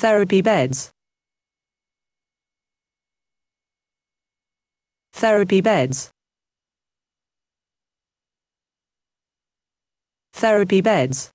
Therapy beds. Therapy beds. Therapy beds.